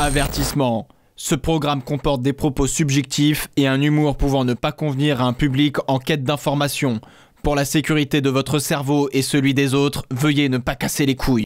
Avertissement. Ce programme comporte des propos subjectifs et un humour pouvant ne pas convenir à un public en quête d'information. Pour la sécurité de votre cerveau et celui des autres, veuillez ne pas casser les couilles.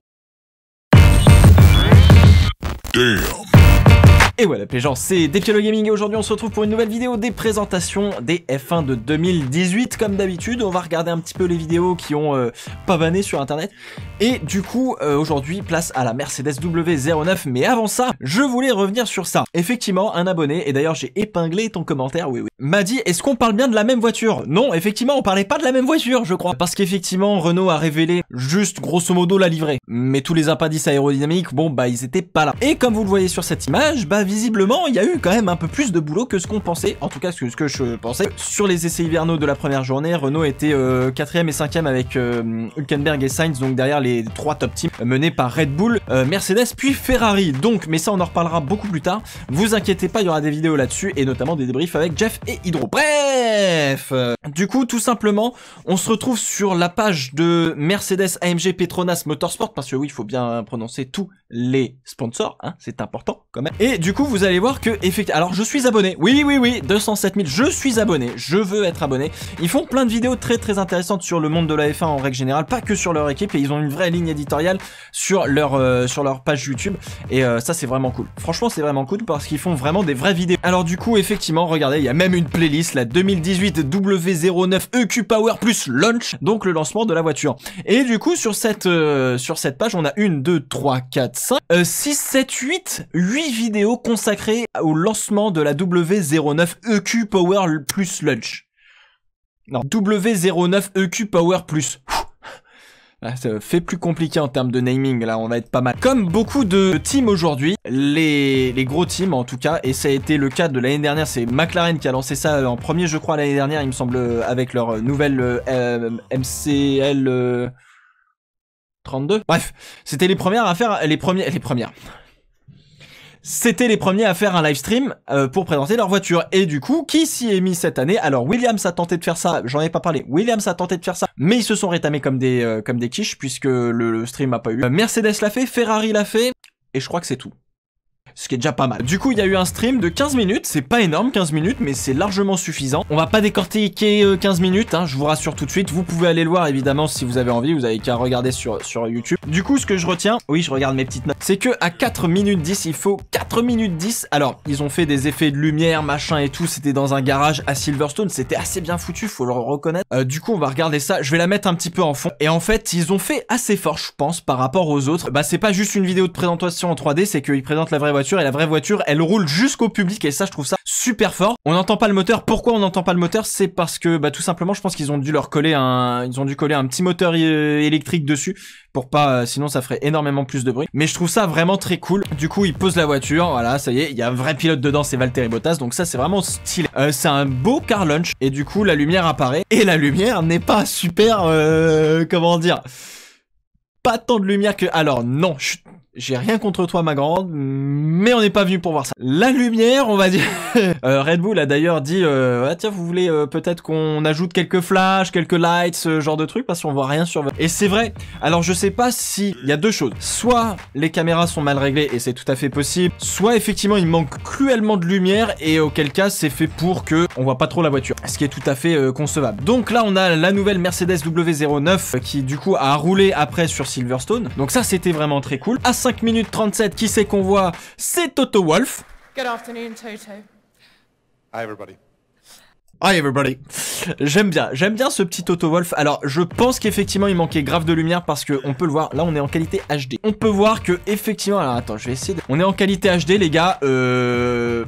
Et voilà les gens, c'est Depiolo Gaming et aujourd'hui on se retrouve pour une nouvelle vidéo des présentations des F1 de 2018. Comme d'habitude, on va regarder un petit peu les vidéos qui ont euh, pavané sur internet. Et du coup, euh, aujourd'hui, place à la Mercedes W09. Mais avant ça, je voulais revenir sur ça. Effectivement, un abonné, et d'ailleurs j'ai épinglé ton commentaire, oui oui, m'a dit est-ce qu'on parle bien de la même voiture Non, effectivement, on parlait pas de la même voiture, je crois. Parce qu'effectivement, Renault a révélé juste grosso modo la livrée. Mais tous les impadis aérodynamiques, bon bah ils étaient pas là. Et comme vous le voyez sur cette image, bah visiblement, il y a eu quand même un peu plus de boulot que ce qu'on pensait, en tout cas ce que je pensais. Sur les essais hivernaux de la première journée, Renault était 4 euh, et 5 avec euh, Hülkenberg et Sainz, donc derrière les trois top teams menés par Red Bull, euh, Mercedes puis Ferrari. Donc, mais ça on en reparlera beaucoup plus tard. Vous inquiétez pas, il y aura des vidéos là-dessus et notamment des débriefs avec Jeff et Hydro. Bref euh, Du coup, tout simplement, on se retrouve sur la page de Mercedes AMG Petronas Motorsport, parce que oui, il faut bien prononcer tous les sponsors, hein, c'est important quand même. Et du coup, vous allez voir que, effectivement, alors je suis abonné, oui, oui, oui, 207 000, je suis abonné, je veux être abonné. Ils font plein de vidéos très très intéressantes sur le monde de la F1 en règle générale, pas que sur leur équipe, et ils ont une vraie ligne éditoriale sur leur, euh, sur leur page YouTube, et euh, ça c'est vraiment cool. Franchement, c'est vraiment cool parce qu'ils font vraiment des vraies vidéos. Alors du coup, effectivement, regardez, il y a même une playlist, la 2018 W09 EQ Power plus Launch, donc le lancement de la voiture. Et du coup, sur cette, euh, sur cette page, on a une, deux, 3, 4, 5, 6, 7, 8, 8 vidéos consacrées au lancement de la W09 EQ Power plus Launch. Non, W09 EQ Power plus. Ah, ça fait plus compliqué en termes de naming, là on va être pas mal. Comme beaucoup de teams aujourd'hui, les, les, gros teams en tout cas, et ça a été le cas de l'année dernière, c'est McLaren qui a lancé ça euh, en premier je crois l'année dernière, il me semble, euh, avec leur euh, nouvelle MCL... 32 Bref, c'était les premières à faire, les premières, les premières, c'était les premiers à faire un live stream euh, pour présenter leur voiture. Et du coup, qui s'y est mis cette année Alors Williams a tenté de faire ça, j'en ai pas parlé. Williams a tenté de faire ça, mais ils se sont rétamés comme des euh, comme des quiches puisque le, stream a pas eu. Euh, Mercedes l'a fait, Ferrari l'a fait, et je crois que c'est tout ce qui est déjà pas mal. Du coup, il y a eu un stream de 15 minutes, c'est pas énorme 15 minutes, mais c'est largement suffisant. On va pas décortiquer 15 euh, minutes, hein, je vous rassure tout de suite, vous pouvez aller le voir évidemment si vous avez envie, vous avez qu'à regarder sur, sur YouTube. Du coup, ce que je retiens, oui, je regarde mes petites notes, c'est que à 4 minutes 10, il faut 4 minutes 10. Alors, ils ont fait des effets de lumière, machin et tout, c'était dans un garage à Silverstone, c'était assez bien foutu, faut le reconnaître. Euh, du coup, on va regarder ça, je vais la mettre un petit peu en fond. Et en fait, ils ont fait assez fort, je pense, par rapport aux autres. Bah, c'est pas juste une vidéo de présentation en 3D, c'est qu'ils présentent la vraie voiture et la vraie voiture, elle roule jusqu'au public et ça, je trouve ça super fort. On n'entend pas le moteur. Pourquoi on n'entend pas le moteur C'est parce que, bah, tout simplement, je pense qu'ils ont dû leur coller un, ils ont dû coller un petit moteur euh, électrique dessus pour pas, euh, sinon ça ferait énormément plus de bruit. Mais je trouve ça vraiment très cool. Du coup, il pose la voiture. Voilà, ça y est, il y a un vrai pilote dedans, c'est Valtteri Bottas. Donc ça, c'est vraiment stylé. Euh, c'est un beau car lunch et du coup, la lumière apparaît et la lumière n'est pas super, comment dire pas tant de lumière que... Alors non, je j'ai rien contre toi ma grande, mais on n'est pas venu pour voir ça. La lumière, on va dire. Euh, Red Bull a d'ailleurs dit, euh, ah tiens, vous voulez euh, peut-être qu'on ajoute quelques flashs, quelques lights, ce genre de truc, parce qu'on voit rien sur Et c'est vrai. Alors je sais pas si... Il y a deux choses. Soit les caméras sont mal réglées, et c'est tout à fait possible, soit effectivement il manque cruellement de lumière, et auquel cas c'est fait pour que on voit pas trop la voiture. Ce qui est tout à fait concevable. Donc là on a la nouvelle Mercedes W09 qui du coup a roulé après sur Silverstone. Donc ça c'était vraiment très cool. 5 minutes 37, qui c'est qu'on voit C'est Toto Wolf. Good afternoon, Toto. Hi, everybody. Hi everybody. J'aime bien, j'aime bien ce petit Toto Wolf. Alors, je pense qu'effectivement, il manquait grave de lumière parce que on peut le voir. Là, on est en qualité HD. On peut voir que effectivement, alors attends, je vais essayer. On est en qualité HD, les gars. Euh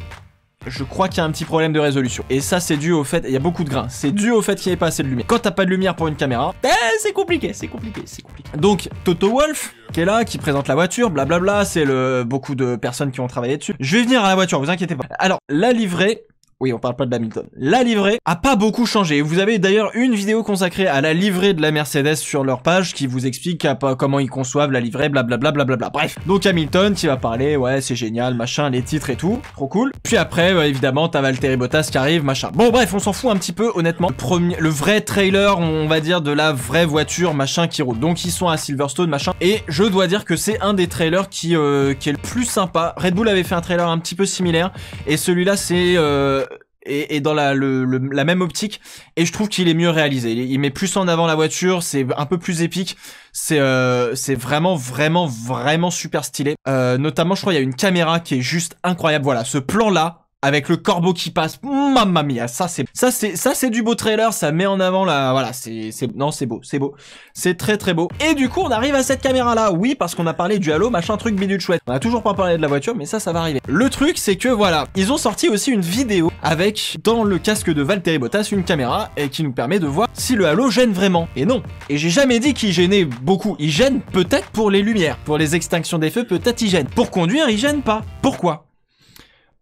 je crois qu'il y a un petit problème de résolution. Et ça, c'est dû au fait, il y a beaucoup de grains, c'est dû au fait qu'il n'y avait pas assez de lumière. Quand t'as pas de lumière pour une caméra, ben, c'est compliqué, c'est compliqué, c'est compliqué. Donc, Toto Wolf, qui est là, qui présente la voiture, blablabla, c'est le beaucoup de personnes qui ont travaillé dessus. Je vais venir à la voiture, vous inquiétez pas. Alors, la livrée, oui, on parle pas de Hamilton. La livrée a pas beaucoup changé. Vous avez d'ailleurs une vidéo consacrée à la livrée de la Mercedes sur leur page qui vous explique comment ils conçoivent la livrée, blablabla, blablabla. Bref. Donc Hamilton, qui va parler, ouais, c'est génial, machin, les titres et tout. Trop cool. Puis après, évidemment, t'as Valtteri Bottas qui arrive, machin. Bon, bref, on s'en fout un petit peu, honnêtement. Le, le vrai trailer, on va dire, de la vraie voiture, machin, qui roule. Donc ils sont à Silverstone, machin. Et je dois dire que c'est un des trailers qui, euh, qui est le plus sympa. Red Bull avait fait un trailer un petit peu similaire. Et celui-là, c'est euh, et, dans la, la même optique. Et je trouve qu'il est mieux réalisé. Il, met plus en avant la voiture, c'est un peu plus épique. C'est euh, c'est vraiment, vraiment, vraiment super stylé. Euh, notamment, je crois, il y a une caméra qui est juste incroyable. Voilà, ce plan-là, avec le corbeau qui passe. Mamma mia, ça c'est ça c'est ça c'est du beau trailer, ça met en avant la voilà, c'est c'est non, c'est beau, c'est beau. C'est très très beau. Et du coup, on arrive à cette caméra là. Oui, parce qu'on a parlé du halo, machin truc bidule chouette. On a toujours pas parlé de la voiture, mais ça ça va arriver. Le truc c'est que voilà, ils ont sorti aussi une vidéo avec dans le casque de Valtteri Bottas une caméra et qui nous permet de voir si le halo gêne vraiment. Et non. Et j'ai jamais dit qu'il gênait beaucoup. Il gêne peut-être pour les lumières, pour les extinctions des feux, peut-être il gêne. Pour conduire, il gêne pas. Pourquoi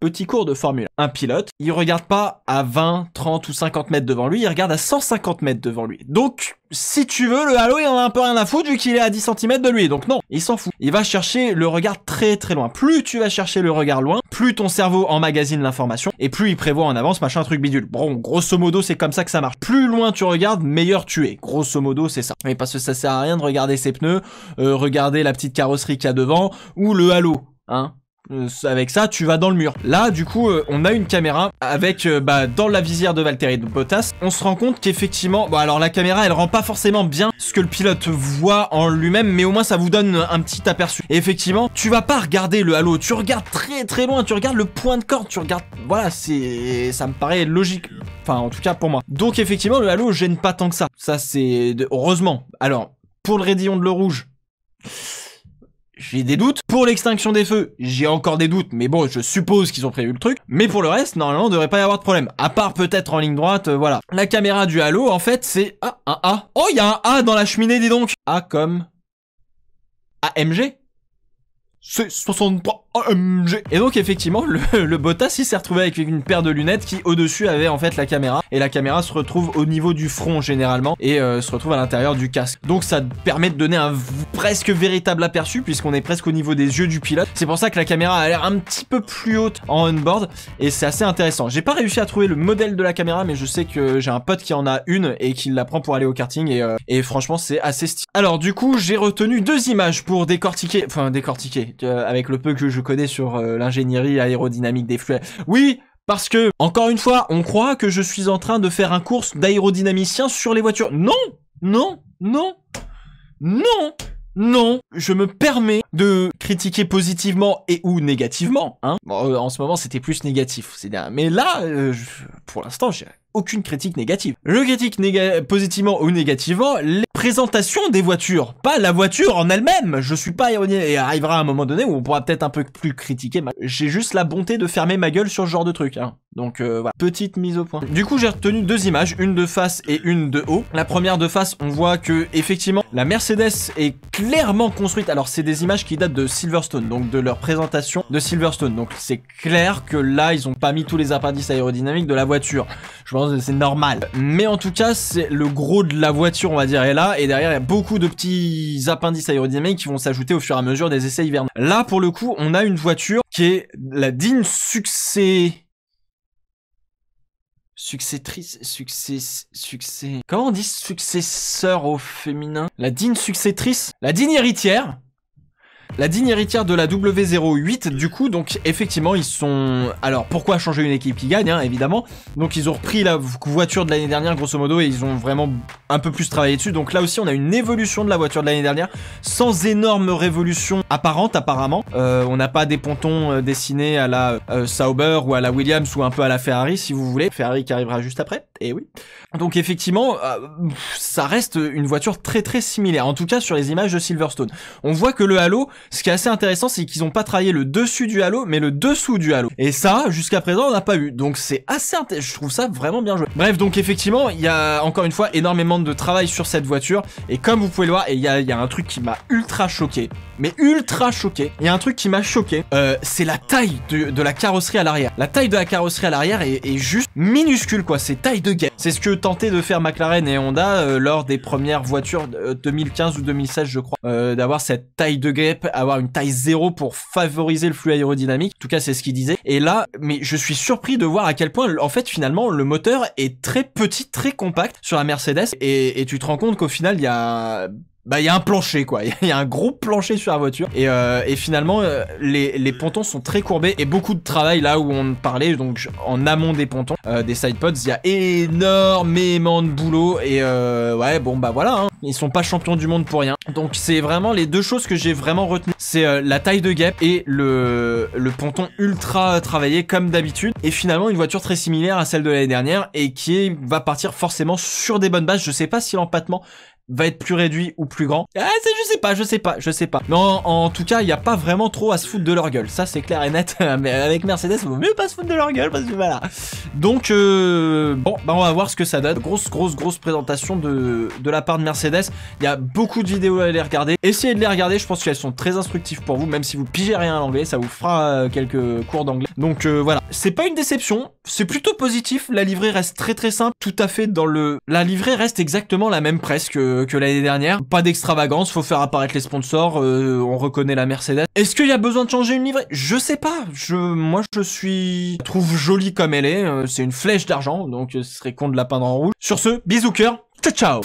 petit cours de Formule Un pilote, il regarde pas à 20, 30 ou 50 mètres devant lui, il regarde à 150 mètres devant lui. Donc, si tu veux, le halo, il en a un peu rien à foutre vu qu'il est à 10 cm de lui. Donc non, il s'en fout. Il va chercher le regard très très loin. Plus tu vas chercher le regard loin, plus ton cerveau emmagasine l'information et plus il prévoit en avance machin truc bidule. Bon, grosso modo, c'est comme ça que ça marche. Plus loin tu regardes, meilleur tu es. Grosso modo, c'est ça. Mais parce que ça sert à rien de regarder ses pneus, euh, regarder la petite carrosserie qu'il y a devant ou le halo, hein. Euh, avec ça, tu vas dans le mur. Là, du coup, euh, on a une caméra avec, euh, bah, dans la visière de Valtteri de Bottas. On se rend compte qu'effectivement, bon, alors la caméra, elle rend pas forcément bien ce que le pilote voit en lui-même, mais au moins, ça vous donne un petit aperçu. effectivement, tu vas pas regarder le halo, tu regardes très très loin, tu regardes le point de corde, tu regardes... Voilà, c'est... ça me paraît logique. Enfin, en tout cas, pour moi. Donc, effectivement, le halo gêne pas tant que ça. Ça, c'est... Heureusement. Alors, pour le raidillon de le rouge j'ai des doutes. Pour l'extinction des feux, j'ai encore des doutes, mais bon, je suppose qu'ils ont prévu le truc. Mais pour le reste, normalement, il devrait pas y avoir de problème. À part peut-être en ligne droite, euh, voilà. La caméra du halo, en fait, c'est... Ah, un A. Oh, il y a un A dans la cheminée, dis donc A comme... AMG C'est 63... OMG oh, euh, Et donc effectivement, le, le Bottas s'est retrouvé avec une paire de lunettes qui au-dessus avait en fait la caméra, et la caméra se retrouve au niveau du front généralement, et euh, se retrouve à l'intérieur du casque. Donc ça permet de donner un presque véritable aperçu, puisqu'on est presque au niveau des yeux du pilote. C'est pour ça que la caméra a l'air un petit peu plus haute en onboard, et c'est assez intéressant. J'ai pas réussi à trouver le modèle de la caméra, mais je sais que j'ai un pote qui en a une, et qui la prend pour aller au karting, et, euh, et franchement c'est assez stylé. Alors du coup, j'ai retenu deux images pour décortiquer, enfin décortiquer, avec le peu que je connais sur euh, l'ingénierie aérodynamique des fluets. Oui, parce que, encore une fois, on croit que je suis en train de faire un course d'aérodynamicien sur les voitures. Non Non Non Non non, je me permets de critiquer positivement et ou négativement. Hein. Euh, en ce moment, c'était plus négatif. Mais là, euh, pour l'instant, j'ai aucune critique négative. Je critique positivement ou négativement les présentation des voitures, pas la voiture en elle-même. Je suis pas ironique et arrivera un moment donné où on pourra peut-être un peu plus critiquer. J'ai juste la bonté de fermer ma gueule sur ce genre de truc. Hein. Donc euh, voilà, petite mise au point. Du coup, j'ai retenu deux images, une de face et une de haut. La première de face, on voit que effectivement, la Mercedes est clairement construite. Alors, c'est des images qui datent de Silverstone, donc de leur présentation de Silverstone. Donc, c'est clair que là, ils ont pas mis tous les appendices aérodynamiques de la voiture. Je pense que c'est normal. Mais en tout cas, c'est le gros de la voiture, on va dire, est là et derrière, il y a beaucoup de petits appendices aérodynamiques qui vont s'ajouter au fur et à mesure des essais hivernaux. Là, pour le coup, on a une voiture qui est la digne succès... Succétrice, succès, succès... Comment on dit successeur au féminin La digne succétrice La digne héritière la digne héritière de la W08, du coup, donc effectivement, ils sont... Alors, pourquoi changer une équipe qui gagne, hein, évidemment Donc, ils ont repris la voiture de l'année dernière, grosso modo, et ils ont vraiment un peu plus travaillé dessus. Donc là aussi, on a une évolution de la voiture de l'année dernière, sans énorme révolution apparente, apparemment. Euh, on n'a pas des pontons euh, dessinés à la euh, Sauber ou à la Williams ou un peu à la Ferrari, si vous voulez. Ferrari qui arrivera juste après et eh oui. Donc effectivement, euh, ça reste une voiture très très similaire, en tout cas sur les images de Silverstone. On voit que le halo, ce qui est assez intéressant, c'est qu'ils ont pas travaillé le dessus du halo, mais le dessous du halo. Et ça, jusqu'à présent, on n'a pas eu. Donc c'est assez intéressant, je trouve ça vraiment bien joué. Bref, donc effectivement, il y a encore une fois énormément de travail sur cette voiture, et comme vous pouvez le voir, il y a un truc qui m'a ultra choqué, mais ultra choqué. Il y a un truc qui m'a choqué, euh, c'est la taille de, la carrosserie à l'arrière. La taille de la carrosserie à l'arrière est, juste minuscule, quoi. C'est taille de guêpe. C'est ce que tentaient de faire McLaren et Honda euh, lors des premières voitures 2015 euh, ou 2016, je crois, d'avoir cette taille de guêpe, avoir une taille zéro pour favoriser le flux aérodynamique. En tout cas, c'est ce qu'ils disaient. Et là, mais je suis surpris de voir à quel point, en fait, finalement, le moteur est très petit, très compact sur la Mercedes. Et, et tu te rends compte qu'au final, il y a bah il y a un plancher quoi, il y a un gros plancher sur la voiture et, euh, et finalement euh, les, les, pontons sont très courbés et beaucoup de travail là où on parlait donc en amont des pontons, euh, des sidepods il y a énormément de boulot et euh, ouais bon bah voilà, hein. ils sont pas champions du monde pour rien. Donc c'est vraiment les deux choses que j'ai vraiment retenu c'est la taille de gap et le, le ponton ultra travaillé comme d'habitude et finalement une voiture très similaire à celle de l'année dernière et qui va partir forcément sur des bonnes bases, je sais pas si l'empattement va être plus réduit ou plus grand. Ah, je sais pas, je sais pas, je sais pas. Non, en, tout cas, il n'y a pas vraiment trop à se foutre de leur gueule. Ça, c'est clair et net. Ah, mais avec Mercedes, il vaut mieux pas se foutre de leur gueule parce que voilà. Donc, euh, bon, bah, on va voir ce que ça donne. Grosse, grosse, grosse présentation de, la part de Mercedes. Il y a beaucoup de vidéos à aller regarder. Essayez de les regarder. Je pense qu'elles sont très instructives pour vous, même si vous pigez rien à l'anglais. Ça vous fera euh, quelques cours d'anglais. Donc, euh, voilà. C'est pas une déception. C'est plutôt positif. La livrée reste très, très simple. Tout à fait dans le. La livrée reste exactement la même presque euh, que, l'année dernière. Pas d'extravagance, faut faire apparaître les sponsors, euh, on reconnaît la Mercedes. Est-ce qu'il y a besoin de changer une livrée Je sais pas, je, moi je suis... trouve jolie comme elle est, euh, c'est une flèche d'argent, donc euh, ce serait con de la peindre en rouge. Sur ce, bisous cœur, ciao ciao